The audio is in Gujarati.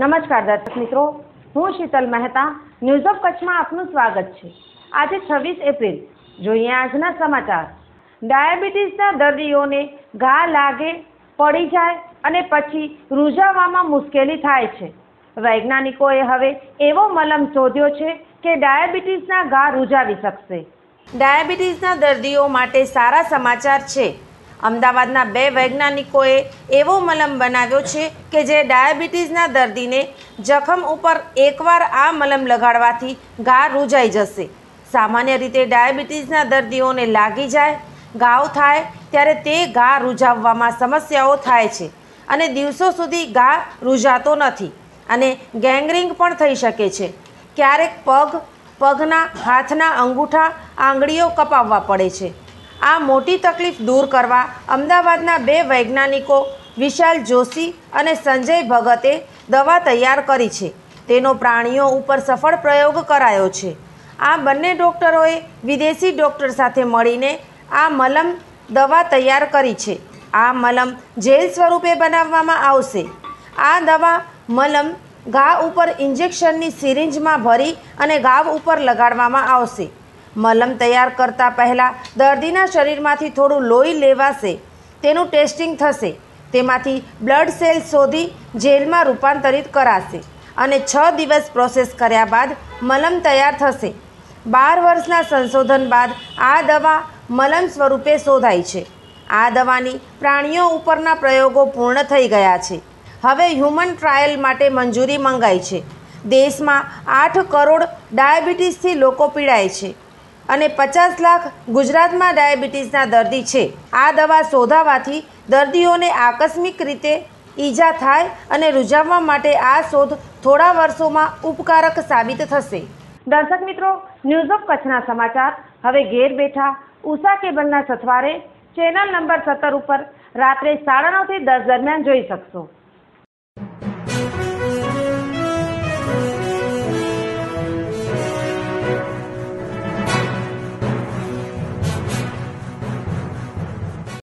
નમસ્કાર દર્શક મિત્રો હું શીતલ મહેતા ન્યૂઝ ઓફ કચ્છમાં આપનું સ્વાગત છે આજે છવ્વીસ એપ્રિલ જોઈએ આજના સમાચાર ડાયાબિટીસના દર્દીઓને ઘા લાગે પડી જાય અને પછી રૂઝાવવામાં મુશ્કેલી થાય છે વૈજ્ઞાનિકોએ હવે એવો મલમ શોધ્યો છે કે ડાયાબિટીસના ઘા રૂઝાવી શકશે ડાયાબિટીસના દર્દીઓ માટે સારા સમાચાર છે અમદાવાદના બે વૈજ્ઞાનિકોએ એવો મલમ બનાવ્યો છે કે જે ડાયાબિટીસના દર્દીને જખમ ઉપર એકવાર આ મલમ લગાડવાથી ઘા રૂજાઈ જશે સામાન્ય રીતે ડાયાબિટીસના દર્દીઓને લાગી જાય ઘાવ થાય ત્યારે તે ઘા રૂઝાવવામાં સમસ્યાઓ થાય છે અને દિવસો સુધી ઘા રૂઝાતો નથી અને ગેંગરિંગ પણ થઈ શકે છે ક્યારેક પગ પગના હાથના અંગૂઠા આંગળીઓ કપાવવા પડે છે આ મોટી તકલીફ દૂર કરવા અમદાવાદના બે વૈજ્ઞાનિકો વિશાલ જોશી અને સંજય ભગતે દવા તૈયાર કરી છે તેનો પ્રાણીઓ ઉપર સફળ પ્રયોગ કરાયો છે આ બંને ડૉક્ટરોએ વિદેશી ડૉક્ટર સાથે મળીને આ મલમ દવા તૈયાર કરી છે આ મલમ જેલ સ્વરૂપે બનાવવામાં આવશે આ દવા મલમ ઘા ઉપર ઇન્જેક્શનની સિરિંજમાં ભરી અને ઘાવ ઉપર લગાડવામાં આવશે મલમ તૈયાર કરતાં પહેલાં દર્દીના શરીરમાંથી થોડું લોહી લેવાશે તેનું ટેસ્ટિંગ થશે તેમાંથી બ્લડ સેલ શોધી જેલમાં રૂપાંતરિત કરાશે અને છ દિવસ પ્રોસેસ કર્યા બાદ મલમ તૈયાર થશે બાર વર્ષના સંશોધન બાદ આ દવા મલમ સ્વરૂપે શોધાય છે આ દવાની પ્રાણીઓ ઉપરના પ્રયોગો પૂર્ણ થઈ ગયા છે હવે હ્યુમન ટ્રાયલ માટે મંજૂરી મંગાઈ છે દેશમાં આઠ કરોડ ડાયાબિટીસથી લોકો પીડાય છે અને પચાસ લાખ ગુજરાતમાં ડાયાબિટીસના દર્દી છે આ દવા શોધાવાથી દર્દીઓને આકસ્મિક રીતે ઈજા થાય અને રૂઝાવવા માટે આ શોધ થોડા વર્ષોમાં ઉપકારક સાબિત થશે દર્શક મિત્રો ન્યૂઝ ઓફ કચ્છના સમાચાર હવે ઘેર બેઠા ઉષા કેબલના સથવારે ચેનલ નંબર સત્તર ઉપર રાત્રે સાડા નવથી દસ દરમિયાન જોઈ શકશો